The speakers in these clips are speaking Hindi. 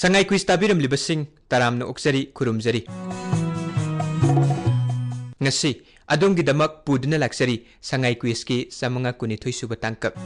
ꯁꯉꯥꯏ ꯀ꯭ꯋꯤꯁ ꯇꯥꯕꯤꯔꯝꯂꯤꯕꯁꯤꯡ ꯇꯔꯥꯝꯅ ꯑꯣꯛꯆꯔꯤ ꯈꯨꯔꯨꯝꯖꯔꯤ ꯉꯁꯤ ꯑꯗꯣꯝꯒꯤꯗꯃꯛ ꯄꯨꯗꯨꯅ ꯂꯥꯛꯆꯔꯤ ꯁꯉꯥꯏ ꯀ꯭ꯋꯤꯁꯀꯤ ꯆꯥꯃꯉꯥ ꯀꯨꯟꯅꯤꯊꯣꯏ ꯁꯨꯕ ꯇꯥꯡꯀꯛ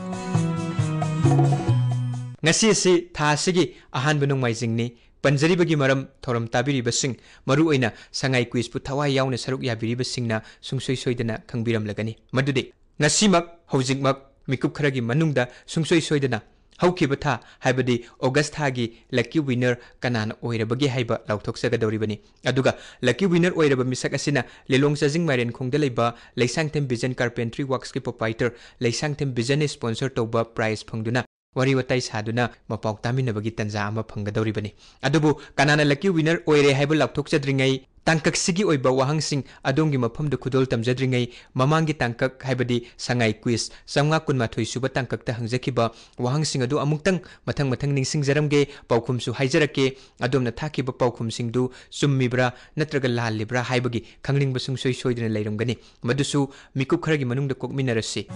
ꯉꯁꯤ ꯑꯁꯤ ꯊꯥ ꯑꯁꯤꯒꯤ ꯑꯍꯥꯟꯕ ꯅꯣꯡꯃꯥꯏꯖꯤꯡꯅꯤ ꯄꯟꯖꯔꯤꯕꯒꯤ ꯃꯔꯝ ꯊꯧꯔꯝ ꯇꯥꯕꯤꯔꯤꯕꯁꯤꯡ ꯃꯔꯨꯑꯣꯏꯅ ꯁꯉꯥꯏ ꯀ꯭ꯋꯤꯁꯄꯨ ꯊꯋꯥꯏ ꯌꯥꯎꯅ ꯁꯔꯨꯛ ꯌꯥꯕꯤꯔꯤꯕꯁꯤꯡꯅ ꯁꯨꯡꯁꯣꯏ ꯁꯣꯏꯗꯅ ꯈꯪꯕꯤꯔꯝꯂꯒꯅꯤ ꯃꯗꯨꯗꯤ ꯉꯁꯤꯃꯛ ꯍꯧꯖꯤꯛꯃꯛ ꯃꯤꯀꯨꯞ ꯈꯔꯒꯤ ꯃꯅꯨꯡꯗ ꯁꯨꯡꯁꯣꯏ ꯁꯣꯏꯗꯅ ꯍꯧꯈꯤꯕ ꯊꯥ ꯍꯥꯏꯕꯗꯤ ꯑꯣꯒꯁ ꯊꯥꯒꯤ ꯂꯛꯀꯤ ꯋꯤꯅꯔ ꯀꯅꯥꯅ ꯑꯣꯏꯔꯕꯒꯦ ꯍꯥꯏꯕ ꯂꯥꯎꯊꯣꯛꯆꯒꯗꯧꯔꯤꯕꯅꯤ ꯑꯗꯨꯒ ꯂꯛꯀꯤ ꯋꯤꯅꯔ ꯑꯣꯏꯔꯕ ꯃꯤꯁꯛ ꯑꯁꯤꯅ ꯂꯤꯂꯣꯡ ꯆꯥꯖꯤꯡ ꯃꯥꯏꯔꯦꯟꯈꯣꯡꯗ ꯂꯩꯕ ꯂꯩꯁꯥꯡꯊꯦꯝ ꯚꯤꯖꯟ ꯀꯥꯔꯄꯦꯟꯇ꯭ꯔꯤ ꯋꯥꯛꯁꯀꯤ ꯄ꯭ꯔꯣꯄꯥꯏꯇꯔ ꯂꯩꯁꯥꯡꯊꯦꯝ ꯚꯤꯖꯟꯅ ꯁ꯭ꯄꯣꯟꯁꯔ ꯇꯧꯕ ꯄ꯭ꯔꯥꯏꯖ ꯐꯪꯗꯨꯅ वरी वत मौ तमीनबी तंजा फंगदरीबी अब कना लकी विनर ओर है लाथोद्री तंकक्सीब वहांग मफम खुदोल तमजद्री ममांग तंकक है संगा क्वीस चमगा कुमाथ सूब तंकक्त हंजीब वहांगमुक्त मथ मथंगे पाखुमे अब पाखुमु चुम्मीब्रा नग लाब्रा है खाब सोई सोईदी मधु खर की कोमीनर से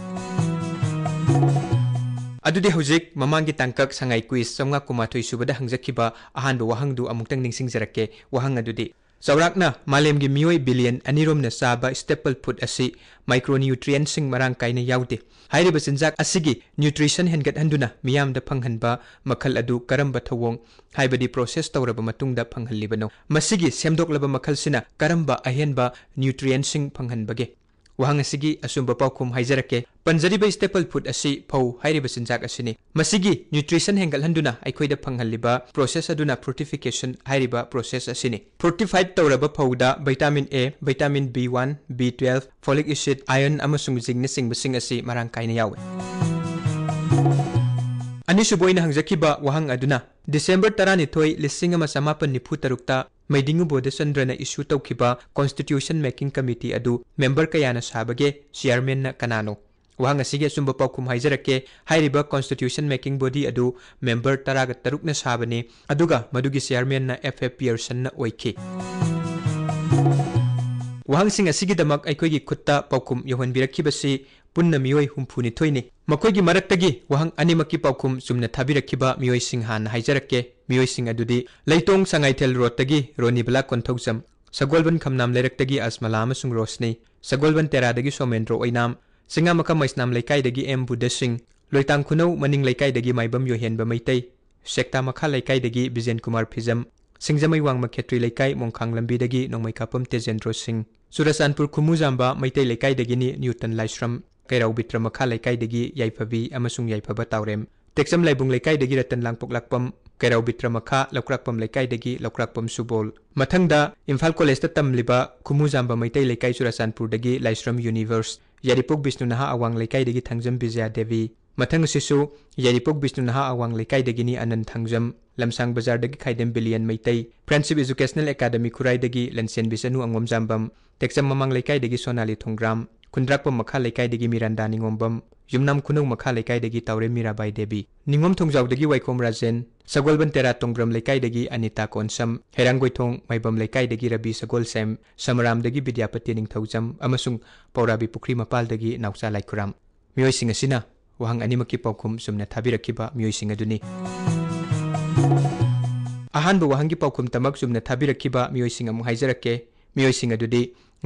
ꯑꯗꯨꯗꯤ ꯍꯧꯖꯤꯛ ꯃꯃꯥꯡꯒꯤ ꯇꯥꯡꯀꯛ ꯁꯉꯥꯏ ꯀ꯭ꯋꯤꯖ ꯆꯥꯝꯃꯉꯥ ꯀꯨꯟꯃꯥꯊꯣꯏ ꯁꯨꯕꯗ ꯍꯪꯖꯈꯤꯕ ꯑꯍꯥꯟꯕ ꯋꯥꯍꯪꯗꯨ ꯑꯃꯨꯛꯇꯪ ꯅꯤꯡꯁꯤꯡꯖꯔꯛꯀꯦ ꯋꯥꯍꯪ ꯑꯗꯨꯗꯤ ꯆꯥꯎꯔꯥꯛꯅ ꯃꯥꯂꯦꯝꯒꯤ ꯃꯤꯑꯣꯏ ꯕꯤꯂꯤꯌꯟ ꯑꯅꯤꯔꯣꯝꯅ ꯆꯥꯕ ꯁ꯭ꯇꯦꯄꯜ ꯐꯨꯗ ꯑꯁꯤ ꯃꯥꯏꯀ꯭ꯔꯣꯅ꯭ꯌꯨꯇ꯭ꯔꯤꯌꯦꯟꯁꯤꯡ ꯃꯔꯥꯡ ꯀꯥꯏꯅ ꯌꯥꯎꯗꯦ ꯍꯥꯏꯔꯤꯕ ꯆꯤꯟꯖꯥꯛ ꯑꯁꯤꯒꯤ ꯅ꯭ꯌꯨꯇ꯭ꯔꯤꯁꯟ ꯍꯦꯟꯒꯠꯍꯟꯗꯨꯅ ꯃꯤꯌꯥꯝꯗ ꯐꯪꯍꯟꯕ ꯃꯈꯜ ꯑꯗꯨ ꯀꯔꯝꯕ ꯊꯧꯑꯣꯡ ꯍꯥꯏꯕꯗꯤ ꯄ꯭ꯔꯣꯁꯦꯁ ꯇꯧꯔꯕ ꯃꯇꯨꯡꯗ ꯐꯪꯍꯜꯂꯤꯕꯅꯣ ꯃꯁꯤꯒꯤ ꯁꯦꯝꯗꯣꯛꯂꯕ ꯃꯈꯜꯁꯤꯅ ꯀꯔꯝꯕ ꯑꯍꯦꯟꯕ ꯅ꯭ꯌꯨꯇ꯭ꯔꯤꯌꯦꯟꯁꯤꯡ ꯐꯪꯍꯟꯕꯒꯦ wahang asigi asumba pau kum haizarake panjari bai staple food asi pau hairi ba sinjak asini masigi nutrition hengal handuna aikoida phanghal liba process aduna fortification hairi ba process asini fortified tawraba pau da vitamin a vitamin b1 b12 folic acid iron amasung zinc nising bising asi marang kaina yawe ani suboina hangjakiba wahang aduna December tarani toy listing masama penipu tarukta ꯃꯩꯗꯤꯡꯉꯨꯕꯣ ꯗꯦꯆꯟꯗ꯭ꯔꯅ ꯏꯁꯨ ꯇꯧꯈꯤꯕ ꯀꯣꯟꯁꯇꯤꯇ꯭ꯌꯨꯁꯟ ꯃꯦꯀꯤꯡ ꯀꯃꯤꯇꯤ ꯑꯗꯨ ꯃꯦꯝꯕꯔ ꯀꯌꯥꯅ ꯁꯥꯕꯒꯦ ꯆꯤꯌꯔꯃꯦꯟꯅ ꯀꯅꯥꯅꯣ ꯋꯥꯍꯪ ꯑꯁꯤꯒꯤ ꯑꯆꯨꯝꯕ ꯄꯥꯎꯈꯨꯝ ꯍꯥꯏꯖꯔꯛꯀꯦ ꯍꯥꯏꯔꯤꯕ ꯀꯣꯟꯁꯇꯤꯇ꯭ꯌꯨꯁꯟ ꯃꯦꯀꯤꯡ ꯕꯣꯗꯤ ꯑꯗꯨ ꯃꯦꯝꯕꯔ ꯇꯔꯥꯒ ꯇꯔꯨꯛꯅ ꯁꯥꯕꯅꯤ ꯑꯗꯨꯒ ꯃꯗꯨꯒꯤ ꯆꯤꯌꯔꯃꯦꯟꯅ ꯑꯦꯐ ꯑꯦ ꯄꯤꯌꯔꯁꯟꯅ ꯑꯣꯏꯈꯤ ꯋꯥꯍꯪꯁꯤꯡ ꯑꯁꯤꯒꯤꯗꯃꯛ ꯑꯩꯈꯣꯏꯒꯤ ꯈꯨꯠꯇ ꯄꯥꯎꯈꯨꯝ ꯌꯧꯍꯟꯕꯤꯔꯛꯈꯤꯕꯁꯤ ꯄꯨꯟꯅ ꯃꯤꯑꯣꯏ ꯍꯨꯝꯐꯨꯅꯤꯊꯣꯏꯅꯤ ꯃꯈꯣꯏꯒꯤ ꯃꯔꯛꯇꯒꯤ ꯋꯥꯍꯪ ꯑꯅꯤꯃꯛꯀꯤ ꯄꯥꯎꯈꯨꯝ ꯆꯨꯝꯅ ꯊꯥꯕꯤꯔꯛꯈꯤꯕ ꯃꯤꯑꯣꯏꯁꯤꯡ ꯍꯥꯟꯅ ꯍꯥꯏꯖꯔꯛꯀꯦ ꯃꯤꯑꯣꯏꯁꯤꯡ ꯑꯗꯨꯗꯤ ꯂꯩꯇꯣꯡ ꯁꯉꯥꯏꯊꯦꯜ ꯔꯣꯗꯇꯒꯤ ꯔꯣꯅꯤꯕꯂꯥ ꯀꯣꯟꯊꯧꯖꯝ ꯁꯒꯣꯜꯕꯟ ꯈꯝꯅꯥꯝ ꯂꯩꯔꯛꯇꯒꯤ ꯑꯁꯃꯂꯥ ꯑꯃꯁꯨꯡ ꯔꯣꯁꯅꯤ ꯁꯒꯣꯜꯕꯟ ꯇꯦꯔꯥꯗꯒꯤ ꯁꯣꯃꯦꯟꯗ꯭ꯔꯣ ꯑꯣꯏꯅꯥꯝ ꯆꯤꯡꯉꯥꯃꯀꯝ ꯃꯩꯁꯅꯥꯝ ꯂꯩꯀꯥꯏꯗꯒꯤ ꯑꯦꯝ ꯕꯨꯙꯁꯤꯡ ꯂꯣꯏꯇꯥꯡ ꯈꯨꯅꯧ ꯃꯅꯤꯡ ꯂꯩꯀꯥꯏꯗꯒꯤ ꯃꯥꯏꯕꯝ ꯌꯣꯍꯦꯟꯕ ꯃꯩꯇꯩ ꯁꯦꯛꯇꯥ ꯃꯈꯥ ꯂꯩꯀꯥꯏꯗꯒꯤ ꯕꯤꯖꯦꯟ ꯀꯨꯃꯥꯔ ꯐꯤꯖꯝ ꯁꯤꯡꯖꯃꯩ ꯋꯥꯡꯃ ꯈꯦꯇ꯭ꯔꯤ ꯂꯩꯀꯥꯏ ꯃꯣꯡꯈꯥꯡ ꯂꯝꯕꯤꯗꯒꯤ ꯅꯣꯡꯃꯩ ꯀꯥꯞꯄꯝ ꯇꯦꯖꯦꯟꯗ꯭ꯔꯣ ꯁꯤꯡ ꯆꯨꯔꯆꯥꯟꯄꯨꯔ ꯈꯨꯃꯨꯖꯥꯝꯕ ꯃꯩꯇꯩ ꯂꯩꯀꯥꯏꯗꯒꯤꯅꯤ ꯅ꯭ꯌꯨꯇꯟ ꯂꯥꯏꯁ꯭ꯔꯝ ꯀꯩꯔꯥꯎ ꯕꯤꯇ꯭ꯔꯃꯈꯥ ꯂꯩꯀꯥꯏꯗꯒꯤ ꯌꯥꯏꯐꯕꯤ ꯑꯃꯁꯨꯡ ꯌꯥꯏꯐꯕ ꯇꯥꯎꯔꯦꯝ ꯇꯦꯛꯆꯝ ꯂꯥꯏꯕꯨꯡ ꯂꯩꯀꯥꯏꯗꯒꯤ ꯔꯇꯟ ꯂꯥꯡꯄꯣꯛꯂꯛꯄꯝ ꯀꯩꯔꯥꯎ ꯕꯤꯇ꯭ꯔꯃꯈꯥ ꯂꯧꯀ꯭ꯔꯥꯛꯄꯝ ꯂꯩꯀꯥꯏꯗꯒꯤ ꯂꯧꯀ꯭ꯔꯥꯛꯄꯝ ꯁꯨꯕꯣꯜ ꯃꯊꯪꯗ ꯏꯝꯐꯥꯜ ꯀꯣꯂꯦꯖꯇ ꯇꯝꯂꯤꯕ ꯈꯨꯃꯨꯖꯥꯝꯕ ꯃꯩꯇꯩ ꯂꯩꯀꯥꯏ ꯆꯨꯔꯆꯥꯟꯄꯨꯔꯗꯒꯤ ꯂꯥꯏꯁ꯭ꯔꯝ ꯌꯨꯅꯤꯚꯔꯁ ꯌꯥꯔꯤꯄꯣꯛ ꯕꯤꯁꯅꯨ ꯅꯍꯥ ꯑꯋꯥꯡ ꯂꯩꯀꯥꯏꯗꯒꯤ ꯊꯥꯡꯖꯝ ꯕꯤꯖꯌꯥ ꯗꯦꯕꯤ मथंग सिसु यारिपोक बिष्णुनाहा अवांग लेकाई दगिनी अनन थंगजम लमसांग बाजार दगी Khaidem Billion Meitei friendship educational academy Khurai दगी लनसेन बिसनु अंगम जाम्बम टेक्सम ममांग लेकाई दगी सोनाली थोंग्राम खुंद्राकपम मखा लेकाई दगी मिरांदा निंगोमबम ꯌꯨꯝꯅꯥꯝ ꯈꯨꯅꯧ ꯃꯈꯥ ꯂꯩꯀꯥꯏꯗꯒꯤ ꯇꯥꯎꯔꯦ ꯃꯤꯔꯥꯕꯥꯏ ꯗꯦꯕꯤ ꯅꯤꯡꯉꯣꯝ ꯊꯣꯡꯖꯥꯎꯗꯒꯤ ꯋꯥꯏꯈꯣꯝ ꯔꯥꯖꯦꯟ ꯁꯒꯣꯜꯕꯟ ꯇꯦꯔꯥ ꯇꯣꯡꯕ꯭ꯔꯝ ꯂꯩꯀꯥꯏꯗꯒꯤ ꯑꯅꯤꯇꯥ ꯀꯣꯟꯁꯝ ꯍꯩꯔꯥꯡꯒꯣꯏꯊꯣꯡ ꯃꯥꯏꯕꯝ ꯂꯩꯀꯥꯏꯗꯒꯤ ꯔꯕꯤ ꯁꯒꯣꯜꯁꯦꯝ ꯁꯃꯔꯥꯝꯗꯒꯤ ꯕꯤꯗ꯭ꯌꯥꯄꯇꯤ ꯅꯤꯡꯊꯧꯖꯝ ꯑꯃꯁꯨꯡ ꯄꯧꯔꯥꯕꯤ ꯄꯨꯈ꯭ꯔꯤ ꯃꯄꯥꯜꯗꯒꯤ ꯅꯥꯎꯆꯥ ꯂꯥꯏꯈꯨꯔꯥꯝ ꯃꯤꯑꯣꯏꯁꯤꯡ ꯑꯁꯤꯅ वहां अनम की पाखम चुनाव मोयी अहब वहां की पाखम तमक चुनाव मोयी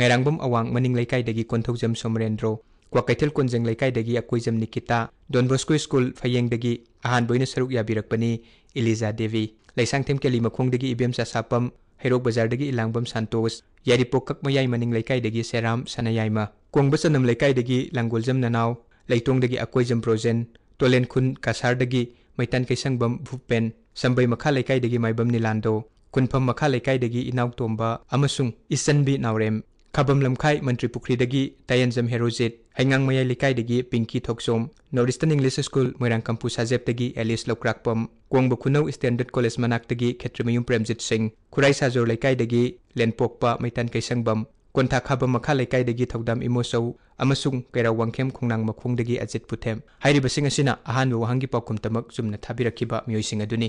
नैरबूम अवां मनी कौथौजम सोमरेंद्रो क्वाकैथल कौज लेकायदगी अकुजम निकिता डोनबोस्को स्कूल फयेंदी अहान सरुक याबीरपनी इलीजा देवी लेसांथम केली मखोंदगी इबेम चापम हेरोक बजारदगी इलांबम सन्तोष यारीपो कक्म याई मनी लेकायदगी सेराम सनयाइम कोंब चनम लेकायदगी लंगोलजम ननाव ꯂꯩꯇꯣꯡꯗꯒꯤ ꯑꯀꯣꯏꯖꯝ ꯕ꯭ꯔꯣꯖꯦꯟ ꯇꯣꯂꯦꯟꯈꯨꯟ ꯀꯁꯥꯔꯗꯒꯤ ꯃꯩꯇꯥꯟ ꯀꯩꯁꯪꯕꯝ ꯚꯨꯄꯦꯟ ꯁꯝꯕꯩ ꯃꯈꯥ ꯂꯩꯀꯥꯏꯗꯒꯤ ꯃꯥꯏꯕꯝ ꯅꯤꯂꯥꯟꯗꯣ ꯀꯨꯟꯐꯝ ꯃꯈꯥ ꯂꯩꯀꯥꯏꯗꯒꯤ ꯏꯅꯥꯎꯇꯣꯝꯕ ꯑꯃꯁꯨꯡ ꯏꯆꯟꯕꯤ ꯅꯥꯎꯔꯦꯝ ꯈꯥꯕꯝ ꯂꯝꯈꯥꯏ ꯃꯟꯇ꯭ꯔꯤ ꯄꯨꯈ꯭ꯔꯤꯗꯒꯤ ꯇꯥꯌꯦꯟꯖꯝ ꯍꯦꯔꯣꯖꯤꯠ ꯍꯩꯉꯥꯡ ꯃꯌꯥꯏ ꯂꯩꯀꯥꯏꯗꯒꯤ Pinky Thokchom North Eastern English school Moirang Kampu ꯁꯥꯖꯦꯞꯇꯒꯤ ꯑꯦꯂꯤꯁ ꯂꯧꯀ꯭ꯔꯥꯛꯄꯝ ꯀꯣꯡꯕ ꯈꯨꯅꯧ ꯁ꯭ꯇꯦꯟꯗꯔꯗ ꯀꯣꯂꯦꯖ ꯃꯅꯥꯛꯇꯒꯤ ꯈꯦꯇ꯭ꯔꯤꯃꯌꯨꯝ ꯄ꯭ꯔꯦꯝꯖꯤꯠ ꯁꯤꯡ ꯈꯨꯔꯥꯏ ꯁꯥꯖꯣꯔ ꯂꯩꯀꯥꯏꯗꯒꯤ ꯂꯦꯟꯄꯣꯛꯄ ꯃꯩꯇꯥꯟ ꯀꯩꯁꯪꯕꯝ ꯀꯣꯟꯊꯥꯈꯥꯕ ꯃꯈꯥ ꯂꯩꯀꯥꯏꯗꯒꯤ ꯊꯧꯗꯥꯝ ꯏꯃꯣꯆꯧ ꯑꯃꯁꯨꯡ ꯀꯩꯔꯥꯎ ꯋꯥꯡꯈꯦꯝ ꯈꯣꯡꯅꯥꯡ ꯃꯈꯣꯡꯗꯒꯤ ꯑꯖꯤꯠ ꯄꯨꯊꯦꯝ ꯍꯥꯏꯔꯤꯕꯁꯤꯡ ꯑꯁꯤꯅ ꯑꯍꯥꯟꯕ ꯋꯥꯍꯪꯒꯤ ꯄꯥꯎꯈꯨꯝꯇꯃꯛ ꯆꯨꯝꯅ ꯊꯥꯕꯤꯔꯛꯈꯤꯕ ꯃꯤꯑꯣꯏꯁꯤꯡ ꯑꯗꯨꯅꯤ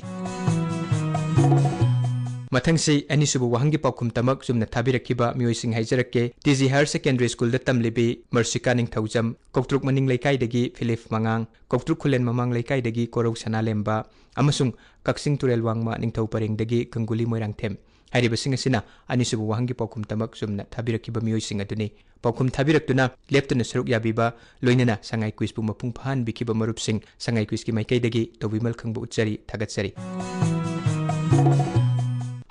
ꯃꯊꯪꯁꯤ ꯑꯅꯤꯁꯨꯕ ꯋꯥꯍꯪꯒꯤ ꯄꯥꯎꯈꯨꯝꯇꯃꯛ ꯆꯨꯝꯅ ꯊꯥꯕꯤꯔꯛꯈꯤꯕ ꯃꯤꯑꯣꯏꯁꯤꯡ ꯍꯥꯏꯖꯔꯛꯀꯦ ꯇꯤꯖꯤ ꯍꯥꯌꯔ ꯁꯦꯀꯦꯟꯗꯔꯤ ꯁ꯭ꯀꯨꯜꯗ ꯇꯝꯂꯤꯕꯤ ꯃꯔꯁꯤꯀꯥ ꯅꯤꯡꯊꯧꯖꯝ ꯀꯧꯇ꯭ꯔꯨꯛ ꯃꯅꯤꯡ ꯂꯩꯀꯥꯏꯗꯒꯤ ꯐꯤꯂꯤꯞ ꯃꯉꯥꯡ ꯀꯧꯇ꯭ꯔꯨꯛ ꯈꯨꯂꯦꯟ ꯃꯃꯥꯡ ꯂꯩꯀꯥꯏꯗꯒꯤ ꯀꯣꯔꯧ ꯁꯅꯥꯂꯦꯝꯕ ꯑꯃꯁꯨꯡ ꯀꯛꯆꯤꯡ ꯇꯨꯔꯦꯜ ꯋꯥꯡꯃ ꯅꯤꯡꯊꯧ ꯄꯔꯦꯡꯗꯒꯤ ꯒꯪꯒꯨꯂꯤ ꯃꯣꯏꯔꯥꯡꯊꯦꯝ ꯍꯥꯏꯔꯤꯕꯁꯤꯡ ꯑꯁꯤꯅ ꯑꯅꯤꯁꯨꯕ ꯋꯥꯍꯪꯒꯤ ꯄꯥꯎꯈꯨꯝ ꯇꯃꯛ ꯆꯨꯝꯅ ꯊꯥꯕꯤꯔꯛꯈꯤꯕ ꯃꯤꯑꯣꯏꯁꯤꯡ ꯑꯗꯨꯅꯤ ꯄꯥꯎꯈꯨꯝ ꯊꯥꯕꯤꯔꯛꯇꯨꯅ ꯂꯦꯞꯇꯅ ꯁꯔꯨꯛ ꯌꯥꯕꯤꯕ ꯂꯣꯏꯅꯅ ꯁꯉꯥꯏ ꯀ꯭ꯋꯤꯁꯄꯨ ꯃꯄꯨꯡ ꯐꯥꯍꯟꯕꯤꯈꯤꯕ ꯃꯔꯨꯞꯁꯤꯡ ꯁꯉꯥꯏ ꯀ꯭ꯋꯤꯁꯀꯤ ꯃꯥꯏꯀꯩꯗꯒꯤ ꯇꯧꯕꯤꯃꯜ ꯈꯪꯕ ꯎꯠꯆꯔꯤ ꯊꯥꯒꯠꯆꯔꯤ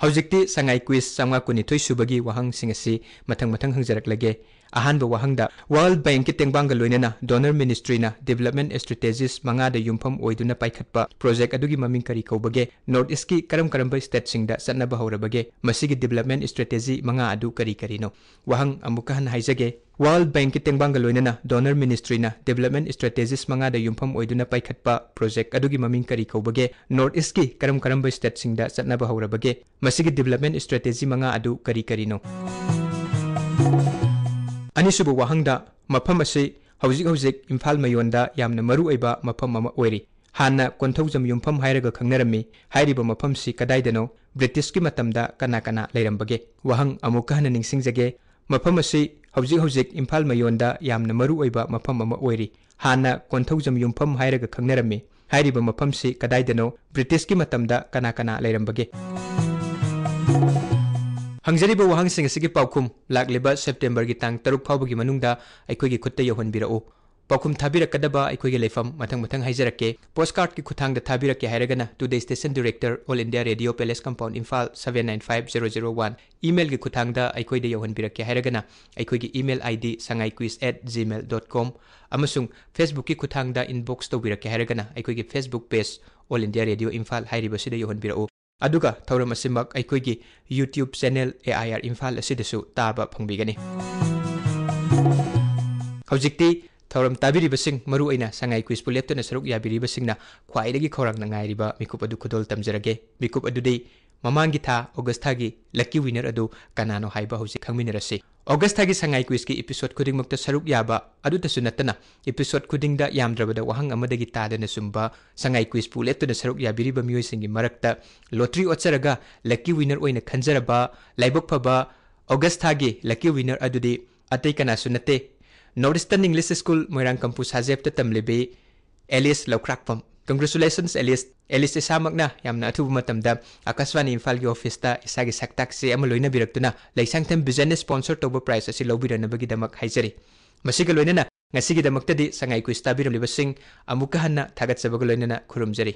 ꯍꯧꯖꯤꯛꯇꯤ ꯁꯉꯥꯏ ꯀ꯭ꯋꯤꯁ ꯆꯥꯝꯃꯉꯥ ꯀꯨꯟꯅꯤꯊꯣꯏ ꯁꯨꯕꯒꯤ ꯋꯥꯍꯪꯁꯤꯡ ꯑꯁꯤ ꯃꯊꯪ ꯃꯊꯪ ꯍꯪꯖꯔꯛꯂꯒꯦ ꯑꯍꯥꯟꯕ ꯋꯥꯍꯪꯗ ꯋꯥꯔꯜ ꯕꯦꯡꯛꯀꯤ ꯇꯦꯡꯕꯥꯡꯒ ꯂꯣꯏꯅꯅ ꯗꯣꯅꯔ ꯃꯤꯅꯤꯁꯇ꯭ꯔꯤꯅ ꯗꯤꯕꯂꯞꯃꯦꯟꯠ ꯑꯦꯁꯇ꯭ꯔꯤꯇꯦꯖꯤꯁ ꯃꯉꯥꯗ ꯌꯨꯝꯐꯝ ꯑꯣꯏꯗꯨꯅ ꯄꯥꯏꯈꯠꯄ ꯄ꯭ꯔꯣꯖꯦꯛ ꯑꯗꯨꯒꯤ ꯃꯃꯤꯡ ꯀꯔꯤ ꯀꯧꯕꯒꯦ ꯅꯣꯔꯠ ꯏꯁꯀꯤ ꯀꯔꯝ ꯀꯔꯝꯕ ꯁ꯭ꯇꯦꯠꯁꯤꯡꯗ ꯆꯠꯅꯕ ꯍꯧꯔꯕꯒꯦ ꯃꯁꯤꯒꯤ ꯗꯤꯕꯂꯞꯃꯦꯟꯠ ꯏꯁꯇ꯭ꯔꯦꯇꯦꯖꯤ ꯃꯉꯥ ꯑꯗꯨ ꯀꯔꯤ ꯀꯔꯤꯅꯣ ꯋꯥꯍꯪ ꯑꯃꯨꯛꯀ ꯍꯟꯅ ꯍꯥꯏꯖꯒꯦ ꯋꯥꯔꯜ ꯕꯦꯡꯛꯀꯤ ꯇꯦꯡꯕꯥꯡꯒ ꯂꯣꯏꯅꯅ ꯗꯣꯅꯔ ꯃꯤꯅꯤꯁꯇ꯭ꯔꯤꯅ ꯗꯤꯕꯂꯞꯃꯦꯟꯠ ꯏꯁꯇ꯭ꯔꯦꯇꯦꯖꯤꯁ ꯃꯉꯥꯗ ꯌꯨꯝꯐꯝ ꯑꯣꯏꯗꯨꯅ ꯄꯥꯏꯈꯠꯄ ꯄ꯭ꯔꯣꯖꯦꯛ ꯑꯗꯨꯒꯤ ꯃꯃꯤꯡ ꯀꯔꯤ ꯀꯧꯕꯒꯦ ꯅꯣꯔꯠ ꯏꯁꯀꯤ ꯀꯔꯝ ꯀꯔꯝꯕ ꯁ꯭ꯇꯦꯠꯁꯤꯡꯗ ꯆꯠꯅꯕ ꯍꯧꯔꯕꯒꯦ ꯃꯁꯤꯒꯤ ꯗꯤꯕꯂꯞꯃꯦꯟꯠ ꯏꯁꯇ꯭ꯔꯦꯇꯦꯖꯤ ꯃꯉꯥ ꯑꯗꯨ ꯀꯔꯤ ꯀꯔꯤꯅꯣ ꯑꯅꯤꯁꯨꯕ ꯋꯥꯍꯪꯗ ꯃꯐꯝ ꯑꯁꯤ ꯍꯧꯖꯤꯛ ꯍꯧꯖꯤꯛ ꯏꯝꯐꯥꯜ ꯃꯌꯣꯟꯗ ꯌꯥꯝꯅ ꯃꯔꯨꯑꯣꯏꯕ ꯃꯐꯝ ꯑꯃ ꯑꯣꯏꯔꯤ ꯍꯥꯟꯅ ꯀꯣꯟꯊꯧꯖꯝ ꯌꯨꯝꯐꯝ ꯍꯥꯏꯔꯒ ꯈꯪꯅꯔꯝꯃꯤ ꯍꯥꯏꯔꯤꯕ ꯃꯐꯝꯁꯤ ꯀꯗꯥꯏꯗꯅꯣ ꯕ꯭ꯔꯤꯇꯤꯁꯀꯤ ꯃꯇꯝꯗ ꯀꯅꯥ ꯀꯅꯥ ꯂꯩꯔꯝꯕꯒꯦ ꯋꯥꯍꯪ ꯑꯃꯨꯛꯀ ꯍꯟꯅ ꯅꯤꯡꯁꯤꯡꯖꯒꯦ ꯃꯐꯝ ꯑꯁꯤ ꯍꯧꯖꯤꯛ ꯍꯧꯖꯤꯛ ꯏꯝꯐꯥꯜ ꯃꯌꯣꯟꯗ ꯌꯥꯝꯅ ꯃꯔꯨꯑꯣꯏꯕ ꯃꯐꯝ ꯑꯃ ꯑꯣꯏꯔꯤ ꯍꯥꯟꯅ ꯀꯣꯟꯊꯧꯖꯝ ꯌꯨꯝꯐꯝ ꯍꯥꯏꯔꯒ ꯈꯪꯅꯔꯝꯃꯤ ꯍꯥꯏꯔꯤꯕ ꯃꯐꯝꯁꯤ ꯀꯗꯥꯏꯗꯅꯣ ꯕ꯭ꯔꯤꯇꯤꯁꯀꯤ ꯃꯇꯝꯗ ꯀꯅꯥ ꯀꯅꯥ ꯂꯩꯔꯝꯕꯒꯦ हंगजरीब वहांग से पाखुम लाब सेप्टेंबर की तंग तरुक फाव फाउगी खुद यौनर पाखुम थाकदम मथ मथर के पोस्ट कार्ड की खुथांग to the station director All India Radio palace compound Imphal seven nine five zero zero one email की खुथांग यौनरके email I D sanga quiz at Gmail dot com Facebook की खुथांग इनबोक्स है Facebook page All India Radio Imphal Imphal यौनर ꯑꯗꯨꯒ ꯊꯧꯔꯝ ꯑꯁꯤꯃꯛ ꯑꯩꯈꯣꯏꯒꯤ YouTube channel A I R Imphal ꯑꯁꯤꯗꯁꯨ ꯇꯥꯕ ꯐꯪꯕꯤꯒꯅꯤ ꯍꯧꯖꯤꯛꯇꯤ ꯊꯧꯔꯝ ꯇꯥꯕꯤꯔꯤꯕꯁꯤꯡ ꯃꯔꯨꯑꯣꯏꯅ ꯁꯉꯥꯏ ꯀ꯭ꯋꯤꯁꯄꯨ ꯂꯦꯞꯇꯅ ꯁꯔꯨꯛ ꯌꯥꯕꯤꯔꯤꯕꯁꯤꯡꯅ ꯈ꯭ꯋꯥꯏꯗꯒꯤ ꯈꯧꯔꯥꯡꯅ ꯉꯥꯏꯔꯤꯕ ꯃꯤꯀꯨꯞ ꯑꯗꯨ ꯈꯨꯗꯣꯜ ꯇꯝꯖꯔꯒꯦ ꯃꯤꯀꯨꯞ ꯑꯗꯨꯗꯤ ꯃꯃꯥꯡꯒꯤ ꯊꯥ ꯑꯣꯒꯁ ꯊꯥꯒꯤ ꯂꯛꯀꯤ ꯋꯤꯅꯔ ꯑꯗꯨ ꯀꯅꯥꯅꯣ ꯍꯥꯏꯕ ꯍꯧꯖꯤꯛ ꯈꯪꯃꯤꯟꯅꯔꯁꯤ ꯑꯣꯒꯁ ꯊꯥꯒꯤ ꯁꯉꯥꯏ ꯀ꯭ꯋꯤꯁꯀꯤ ꯏꯄꯤꯁꯣꯗ ꯈꯨꯗꯤꯡꯃꯛꯇ ꯁꯔꯨꯛ ꯌꯥꯕ ꯑꯗꯨꯇꯁꯨ ꯅꯠꯇꯅ ꯏꯄꯤꯁꯣꯗ ꯈꯨꯗꯤꯡꯗ ꯌꯥꯝꯗ꯭ꯔꯕꯗ ꯋꯥꯍꯪ ꯑꯃꯗꯒꯤ ꯇꯥꯗꯅ ꯁꯨꯝꯕ ꯁꯉꯥꯏ ꯀ꯭ꯋꯤꯁꯄꯨ ꯂꯦꯞꯇꯅ ꯁꯔꯨꯛ ꯌꯥꯕꯤꯔꯤꯕ ꯃꯤꯑꯣꯏꯁꯤꯡꯒꯤ ꯃꯔꯛꯇ ꯂꯣꯇ꯭ꯔꯤ ꯑꯣꯠꯆꯔꯒ ꯂꯛꯀꯤ ꯋꯤꯅꯔ ꯑꯣꯏꯅ ꯈꯟꯖꯔꯕ ꯂꯥꯏꯕꯛ ꯐꯕ ꯑꯣꯒꯁ ꯊꯥꯒꯤ ꯂꯛꯀꯤ ꯋꯤꯅꯔ ꯑꯗꯨꯗꯤ ꯑꯇꯩ ꯀꯅꯥꯁꯨ ꯅꯠꯇꯦ North Eastern English school Moirang Kampu ꯁꯥꯖꯦꯞꯇ ꯇꯝꯂꯤꯕꯤ ꯑꯦꯂꯤꯁ ꯂꯧꯈ꯭ꯔꯥꯛꯄꯝ ꯀꯪꯒ꯭ꯔꯦꯆꯨꯂꯦꯁꯟꯁ ꯑꯦꯂꯤꯁ ꯑꯦꯂꯤꯁ ꯏꯁꯥꯃꯛꯅ ꯌꯥꯝꯅ ꯑꯊꯨꯕ ꯃꯇꯝꯗ ꯑꯀꯥꯁꯕꯥꯅꯤ ꯏꯝꯐꯥꯜꯒꯤ ꯑꯣꯐꯤꯁꯇ ꯏꯁꯥꯒꯤ ꯁꯛꯇꯥꯛꯁꯦ ꯑꯃ ꯂꯣꯏꯅꯕꯤꯔꯛꯇꯨꯅ ꯂꯩꯁꯥꯡꯊꯦꯝ ꯕꯤꯖꯤꯅꯦꯁ ꯁ꯭ꯄꯣꯟꯁꯔ ꯇꯧꯕ ꯄ꯭ꯔꯥꯏꯖ ꯑꯁꯤ ꯂꯧꯕꯤꯔꯅꯕꯒꯤꯗꯃꯛ ꯍꯥꯏꯖꯔꯤ ꯃꯁꯤꯒ ꯂꯣꯏꯅꯅ ꯉꯁꯤꯒꯤꯗꯃꯛꯇꯗꯤ ꯁꯉꯥꯏ ꯀ꯭ꯋꯤꯁ ꯇꯥꯕꯤꯔꯝꯂꯤꯕꯁꯤꯡ ꯑꯃꯨꯛꯀ ꯍꯟꯅ ꯊꯥꯒꯠꯆꯕꯒ ꯂꯣꯏꯅꯅ ꯈꯨꯔꯨꯝꯖꯔꯤ